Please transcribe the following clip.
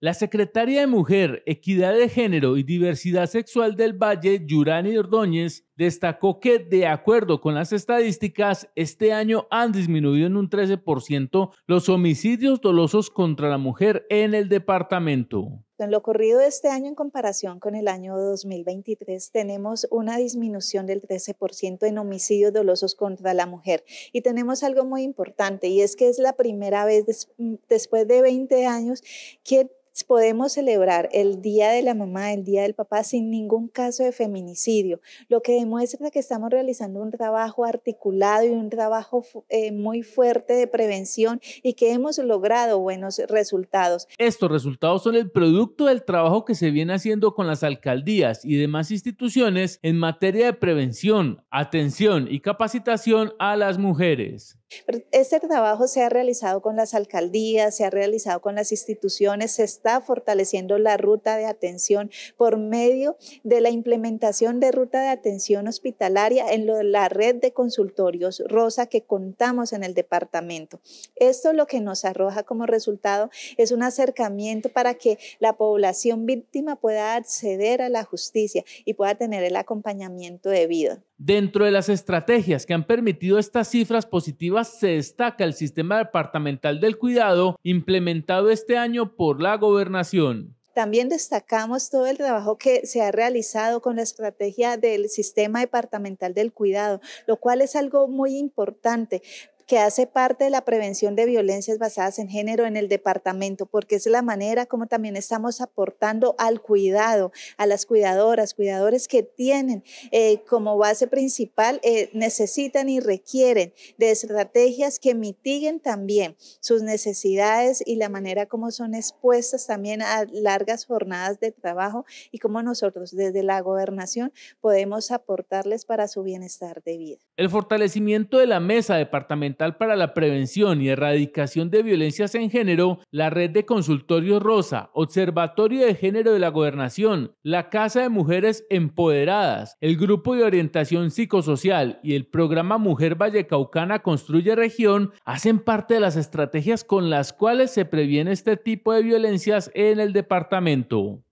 La secretaria de Mujer, Equidad de Género y Diversidad Sexual del Valle, Yurani Ordóñez, destacó que, de acuerdo con las estadísticas, este año han disminuido en un 13% los homicidios dolosos contra la mujer en el departamento. En lo corrido de este año en comparación con el año 2023, tenemos una disminución del 13% en homicidios dolosos contra la mujer. Y tenemos algo muy importante, y es que es la primera vez después de 20 años que podemos celebrar el Día de la Mamá, el Día del Papá, sin ningún caso de feminicidio, lo que demuestra que estamos realizando un trabajo articulado y un trabajo eh, muy fuerte de prevención y que hemos logrado buenos resultados. Estos resultados son el producto del trabajo que se viene haciendo con las alcaldías y demás instituciones en materia de prevención, atención y capacitación a las mujeres. Este trabajo se ha realizado con las alcaldías, se ha realizado con las instituciones, se está fortaleciendo la ruta de atención por medio de la implementación de ruta de atención hospitalaria en la red de consultorios rosa que contamos en el departamento. Esto lo que nos arroja como resultado es un acercamiento para que la población víctima pueda acceder a la justicia y pueda tener el acompañamiento debido. Dentro de las estrategias que han permitido estas cifras positivas se destaca el sistema departamental del cuidado implementado este año por la gobernación. También destacamos todo el trabajo que se ha realizado con la estrategia del sistema departamental del cuidado, lo cual es algo muy importante que hace parte de la prevención de violencias basadas en género en el departamento, porque es la manera como también estamos aportando al cuidado, a las cuidadoras, cuidadores que tienen eh, como base principal, eh, necesitan y requieren de estrategias que mitiguen también sus necesidades y la manera como son expuestas también a largas jornadas de trabajo y cómo nosotros desde la gobernación podemos aportarles para su bienestar de vida. El fortalecimiento de la mesa departamental para la Prevención y Erradicación de Violencias en Género, la Red de Consultorios Rosa, Observatorio de Género de la Gobernación, la Casa de Mujeres Empoderadas, el Grupo de Orientación Psicosocial y el programa Mujer Vallecaucana Construye Región hacen parte de las estrategias con las cuales se previene este tipo de violencias en el departamento.